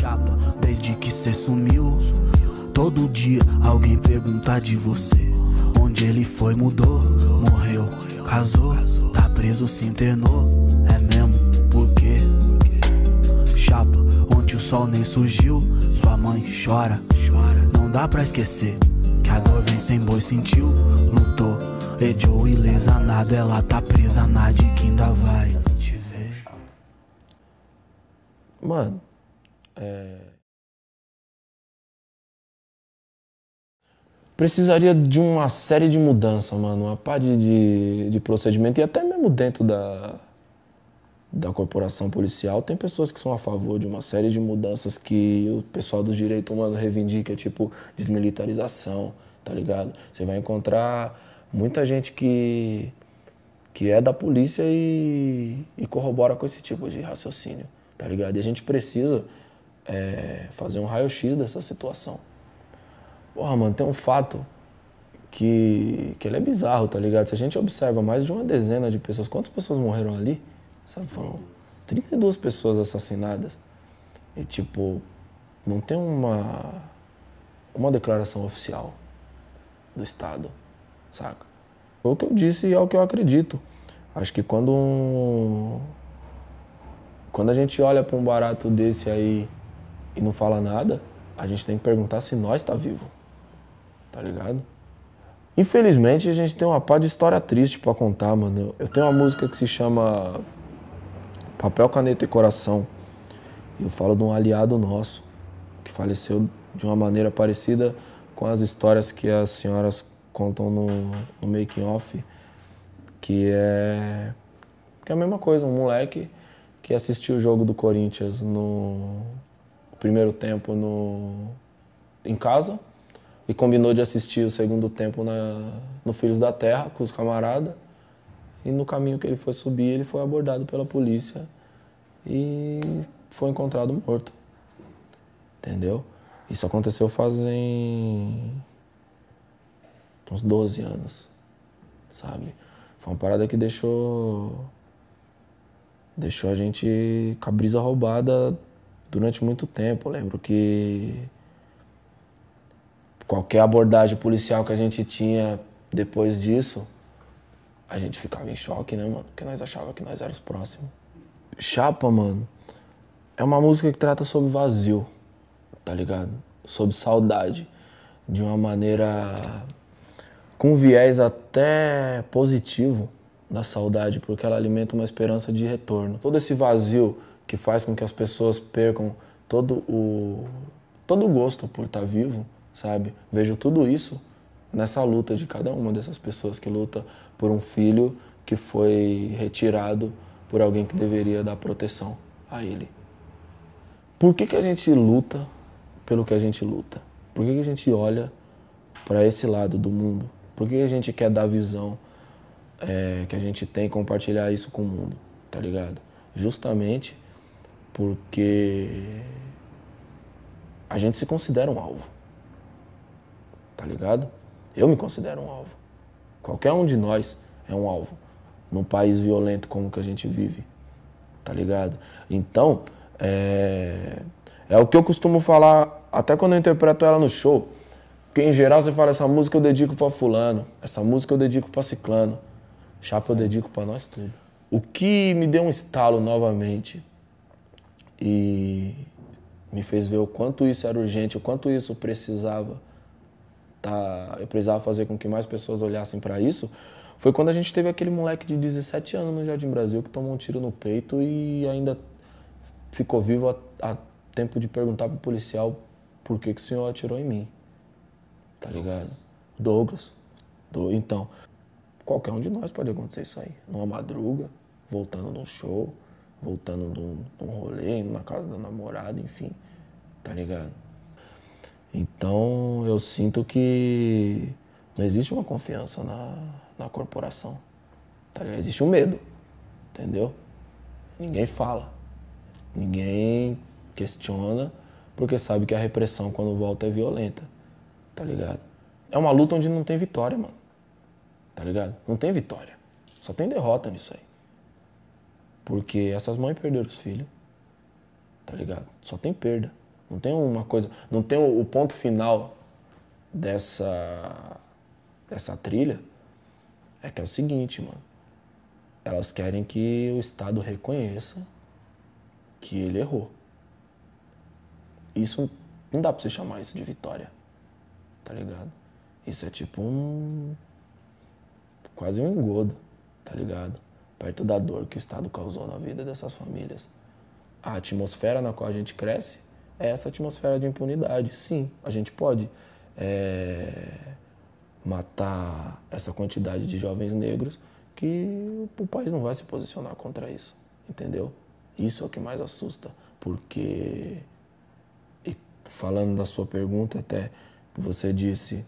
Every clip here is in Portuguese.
chata desde que cê sumiu. Todo dia alguém pergunta de você. Onde ele foi, mudou, morreu, casou, tá preso, se internou. É mesmo, por quê? Chapa, onde o sol nem surgiu, sua mãe chora, chora. Não dá pra esquecer que a dor vem sem boi, sentiu, lutou, Joe ilesa nada. Ela tá presa na de que ainda vai te ver. Mano. É... Precisaria de uma série de mudanças, mano. Uma parte de, de procedimento e até mesmo dentro da, da corporação policial, tem pessoas que são a favor de uma série de mudanças que o pessoal dos direitos humanos reivindica, tipo desmilitarização, tá ligado? Você vai encontrar muita gente que, que é da polícia e, e corrobora com esse tipo de raciocínio, tá ligado? E a gente precisa é, fazer um raio-x dessa situação. Porra, mano, tem um fato que, que ele é bizarro, tá ligado? Se a gente observa mais de uma dezena de pessoas, quantas pessoas morreram ali? Sabe, foram 32 pessoas assassinadas. E, tipo, não tem uma, uma declaração oficial do Estado, saca? Foi o que eu disse e é o que eu acredito. Acho que quando um, quando a gente olha para um barato desse aí e não fala nada, a gente tem que perguntar se nós está vivo. Tá ligado? Infelizmente, a gente tem uma pá de história triste para contar, mano. Eu tenho uma música que se chama Papel, Caneta e Coração. E eu falo de um aliado nosso que faleceu de uma maneira parecida com as histórias que as senhoras contam no, no making off, que é que é a mesma coisa, um moleque que assistiu o jogo do Corinthians no primeiro tempo no, em casa e combinou de assistir o segundo tempo na, no Filhos da Terra com os camaradas. E no caminho que ele foi subir, ele foi abordado pela polícia e foi encontrado morto. Entendeu? Isso aconteceu fazem uns 12 anos, sabe? Foi uma parada que deixou deixou a gente com a brisa roubada durante muito tempo. Eu lembro que qualquer abordagem policial que a gente tinha depois disso, a gente ficava em choque, né, mano? Porque nós achava que nós éramos próximos. Chapa, mano, é uma música que trata sobre vazio, tá ligado? Sobre saudade. De uma maneira. com viés até positivo da saudade, porque ela alimenta uma esperança de retorno. Todo esse vazio que faz com que as pessoas percam todo o todo o gosto por estar tá vivo, sabe? Vejo tudo isso nessa luta de cada uma dessas pessoas que luta por um filho que foi retirado por alguém que deveria dar proteção a ele. Por que, que a gente luta pelo que a gente luta? Por que, que a gente olha para esse lado do mundo? Por que a gente quer dar visão é, que a gente tem e compartilhar isso com o mundo, tá ligado? Justamente porque a gente se considera um alvo. Tá ligado? Eu me considero um alvo. Qualquer um de nós é um alvo num país violento como que a gente vive. Tá ligado? Então, é, é o que eu costumo falar até quando eu interpreto ela no show. Porque em geral você fala, essa música eu dedico para fulano, essa música eu dedico para ciclano, chapa eu dedico para nós tudo. O que me deu um estalo novamente e me fez ver o quanto isso era urgente, o quanto isso precisava tá, eu precisava fazer com que mais pessoas olhassem para isso, foi quando a gente teve aquele moleque de 17 anos no Jardim Brasil que tomou um tiro no peito e ainda ficou vivo a, a tempo de perguntar pro policial por que, que o senhor atirou em mim. Tá ligado? Douglas. Do, então, qualquer um de nós pode acontecer isso aí. Numa madruga, voltando num show, voltando de um, de um rolê, na casa da namorada, enfim, tá ligado? Então eu sinto que não existe uma confiança na, na corporação, tá ligado? Existe um medo, entendeu? Ninguém fala, ninguém questiona, porque sabe que a repressão quando volta é violenta, tá ligado? É uma luta onde não tem vitória, mano, tá ligado? Não tem vitória, só tem derrota nisso aí. Porque essas mães perderam os filhos. Tá ligado? Só tem perda. Não tem uma coisa. Não tem o ponto final dessa. dessa trilha. É que é o seguinte, mano. Elas querem que o Estado reconheça que ele errou. Isso não dá pra você chamar isso de vitória. Tá ligado? Isso é tipo um. quase um engodo, tá ligado? perto da dor que o Estado causou na vida dessas famílias. A atmosfera na qual a gente cresce é essa atmosfera de impunidade. Sim, a gente pode é, matar essa quantidade de jovens negros que o país não vai se posicionar contra isso, entendeu? Isso é o que mais assusta, porque e falando da sua pergunta até que você disse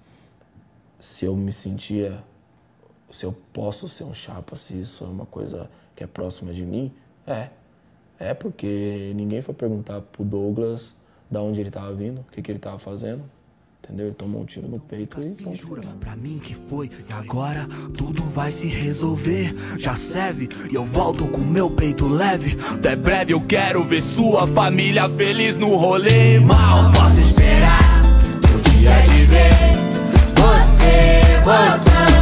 se eu me sentia se eu posso ser um chapa, se isso é uma coisa que é próxima de mim, é. É porque ninguém foi perguntar pro Douglas da onde ele tava vindo, o que, que ele tava fazendo. Entendeu? Ele tomou um tiro no peito e então, jura pra mim que foi e agora tudo vai se resolver. Já serve e eu volto com meu peito leve. Até breve eu quero ver sua família feliz no rolê. Mal posso esperar o um dia de ver você voltando.